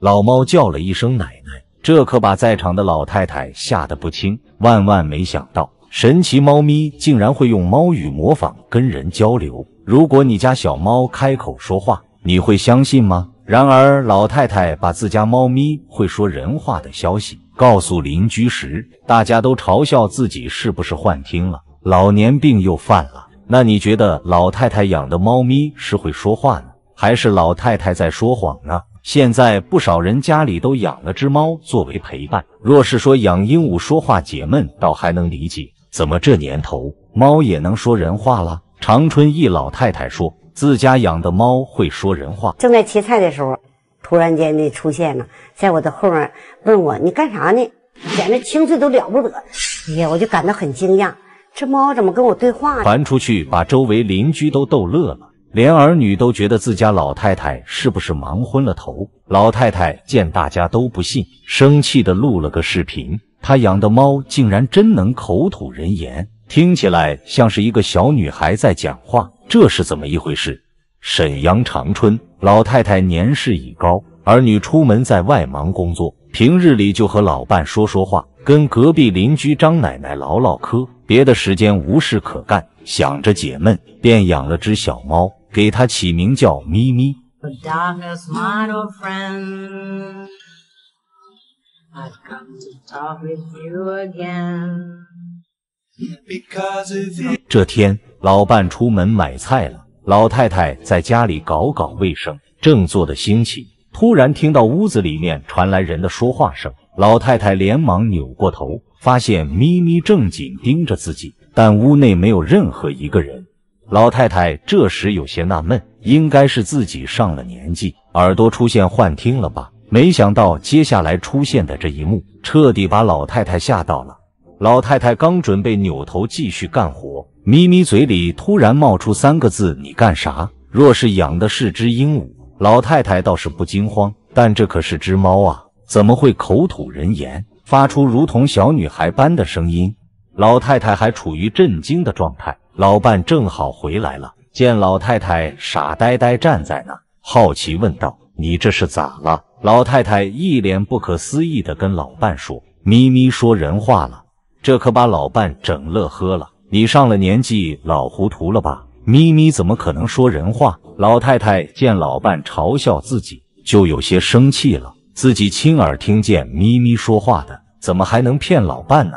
老猫叫了一声“奶奶”，这可把在场的老太太吓得不轻。万万没想到，神奇猫咪竟然会用猫语模仿跟人交流。如果你家小猫开口说话，你会相信吗？然而，老太太把自家猫咪会说人话的消息告诉邻居时，大家都嘲笑自己是不是幻听了，老年病又犯了。那你觉得老太太养的猫咪是会说话呢，还是老太太在说谎呢？现在不少人家里都养了只猫作为陪伴。若是说养鹦鹉说话解闷，倒还能理解。怎么这年头，猫也能说人话了？长春一老太太说，自家养的猫会说人话。正在切菜的时候，突然间的出现了，在我的后面问我：“你干啥呢？”简直清脆都了不得！哎呀，我就感到很惊讶，这猫怎么跟我对话？传出去，把周围邻居都逗乐了。连儿女都觉得自家老太太是不是忙昏了头？老太太见大家都不信，生气地录了个视频。她养的猫竟然真能口吐人言，听起来像是一个小女孩在讲话。这是怎么一回事？沈阳长春老太太年事已高，儿女出门在外忙工作，平日里就和老伴说说话，跟隔壁邻居张奶奶唠唠嗑。别的时间无事可干，想着解闷，便养了只小猫。给他起名叫咪咪。这天，老伴出门买菜了，老太太在家里搞搞卫生，正做的兴起，突然听到屋子里面传来人的说话声。老太太连忙扭过头，发现咪咪正紧盯着自己，但屋内没有任何一个人。老太太这时有些纳闷，应该是自己上了年纪，耳朵出现幻听了吧？没想到接下来出现的这一幕，彻底把老太太吓到了。老太太刚准备扭头继续干活，咪咪嘴里突然冒出三个字：“你干啥？”若是养的是只鹦鹉，老太太倒是不惊慌，但这可是只猫啊，怎么会口吐人言，发出如同小女孩般的声音？老太太还处于震惊的状态，老伴正好回来了，见老太太傻呆呆站在那好奇问道：“你这是咋了？”老太太一脸不可思议地跟老伴说：“咪咪说人话了。”这可把老伴整乐呵了。“你上了年纪，老糊涂了吧？”咪咪怎么可能说人话？老太太见老伴嘲笑自己，就有些生气了。自己亲耳听见咪咪说话的，怎么还能骗老伴呢？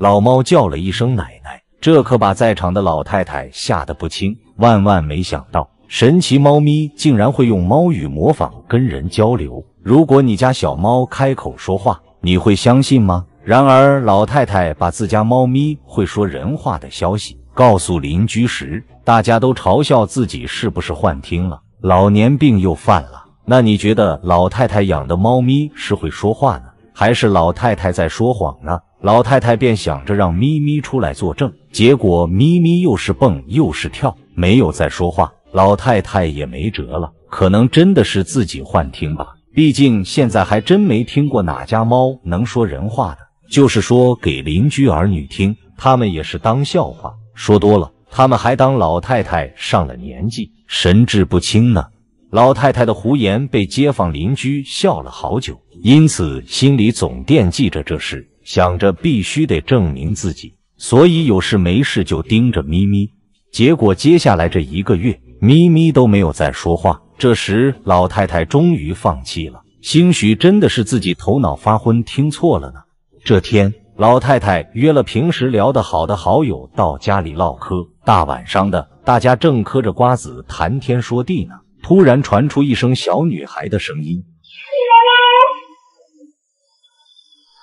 老猫叫了一声“奶奶”，这可把在场的老太太吓得不轻。万万没想到，神奇猫咪竟然会用猫语模仿跟人交流。如果你家小猫开口说话，你会相信吗？然而，老太太把自家猫咪会说人话的消息告诉邻居时，大家都嘲笑自己是不是幻听了，老年病又犯了。那你觉得老太太养的猫咪是会说话呢？还是老太太在说谎呢，老太太便想着让咪咪出来作证，结果咪咪又是蹦又是跳，没有再说话，老太太也没辙了。可能真的是自己幻听吧，毕竟现在还真没听过哪家猫能说人话的。就是说给邻居儿女听，他们也是当笑话，说多了他们还当老太太上了年纪，神志不清呢。老太太的胡言被街坊邻居笑了好久，因此心里总惦记着这事，想着必须得证明自己，所以有事没事就盯着咪咪。结果接下来这一个月，咪咪都没有再说话。这时，老太太终于放弃了，兴许真的是自己头脑发昏，听错了呢。这天，老太太约了平时聊得好的好友到家里唠嗑，大晚上的，大家正嗑着瓜子谈天说地呢。突然传出一声小女孩的声音，啦，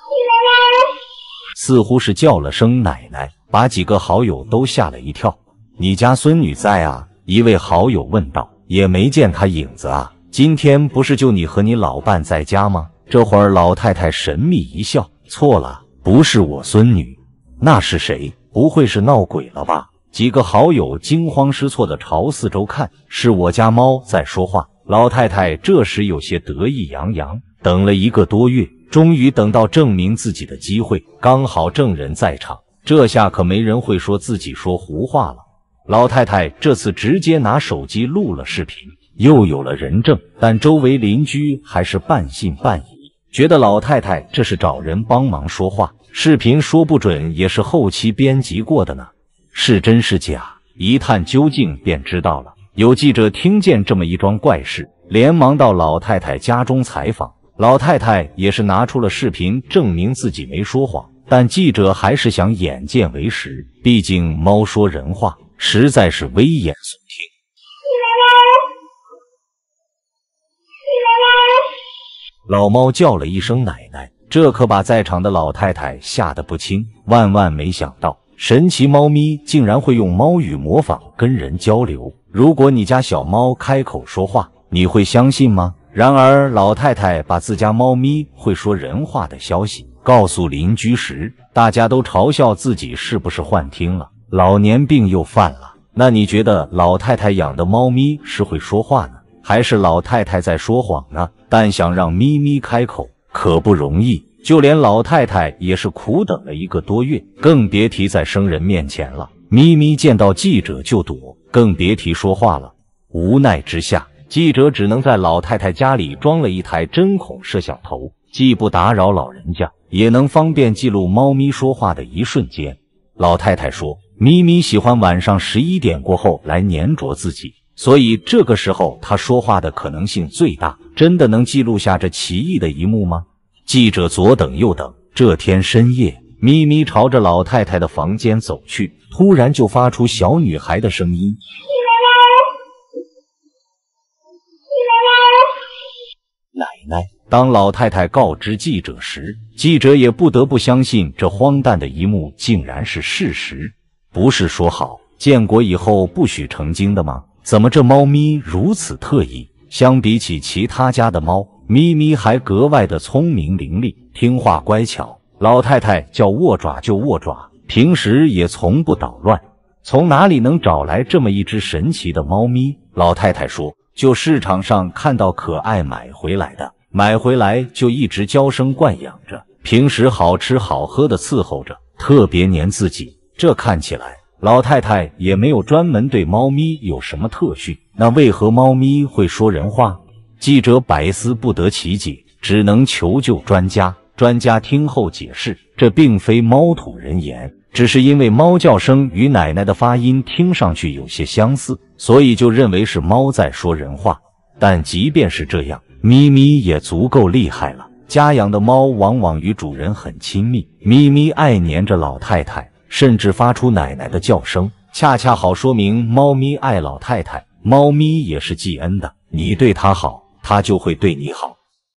你来啦！”似乎是叫了声奶奶，把几个好友都吓了一跳。你家孙女在啊？一位好友问道，也没见她影子啊。今天不是就你和你老伴在家吗？这会儿老太太神秘一笑，错了，不是我孙女，那是谁？不会是闹鬼了吧？几个好友惊慌失措的朝四周看，是我家猫在说话。老太太这时有些得意洋洋，等了一个多月，终于等到证明自己的机会，刚好证人在场，这下可没人会说自己说胡话了。老太太这次直接拿手机录了视频，又有了人证，但周围邻居还是半信半疑，觉得老太太这是找人帮忙说话，视频说不准也是后期编辑过的呢。是真是假？一探究竟便知道了。有记者听见这么一桩怪事，连忙到老太太家中采访。老太太也是拿出了视频证明自己没说谎，但记者还是想眼见为实，毕竟猫说人话，实在是危言耸听。老猫叫了一声“奶奶”，这可把在场的老太太吓得不轻。万万没想到。神奇猫咪竟然会用猫语模仿跟人交流。如果你家小猫开口说话，你会相信吗？然而，老太太把自家猫咪会说人话的消息告诉邻居时，大家都嘲笑自己是不是幻听了，老年病又犯了。那你觉得老太太养的猫咪是会说话呢，还是老太太在说谎呢？但想让咪咪开口可不容易。就连老太太也是苦等了一个多月，更别提在生人面前了。咪咪见到记者就躲，更别提说话了。无奈之下，记者只能在老太太家里装了一台针孔摄像头，既不打扰老人家，也能方便记录猫咪说话的一瞬间。老太太说，咪咪喜欢晚上十一点过后来粘着自己，所以这个时候它说话的可能性最大。真的能记录下这奇异的一幕吗？记者左等右等，这天深夜，咪咪朝着老太太的房间走去，突然就发出小女孩的声音：“奶奶！”奶奶。当老太太告知记者时，记者也不得不相信，这荒诞的一幕竟然是事实。不是说好建国以后不许成精的吗？怎么这猫咪如此特异？相比起其他家的猫。咪咪还格外的聪明伶俐，听话乖巧。老太太叫握爪就握爪，平时也从不捣乱。从哪里能找来这么一只神奇的猫咪？老太太说，就市场上看到可爱买回来的，买回来就一直娇生惯养着，平时好吃好喝的伺候着，特别黏自己。这看起来，老太太也没有专门对猫咪有什么特训。那为何猫咪会说人话？记者百思不得其解，只能求救专家。专家听后解释，这并非猫吐人言，只是因为猫叫声与奶奶的发音听上去有些相似，所以就认为是猫在说人话。但即便是这样，咪咪也足够厉害了。家养的猫往往与主人很亲密，咪咪爱黏着老太太，甚至发出奶奶的叫声，恰恰好说明猫咪爱老太太。猫咪也是记恩的，你对它好。他就会对你好。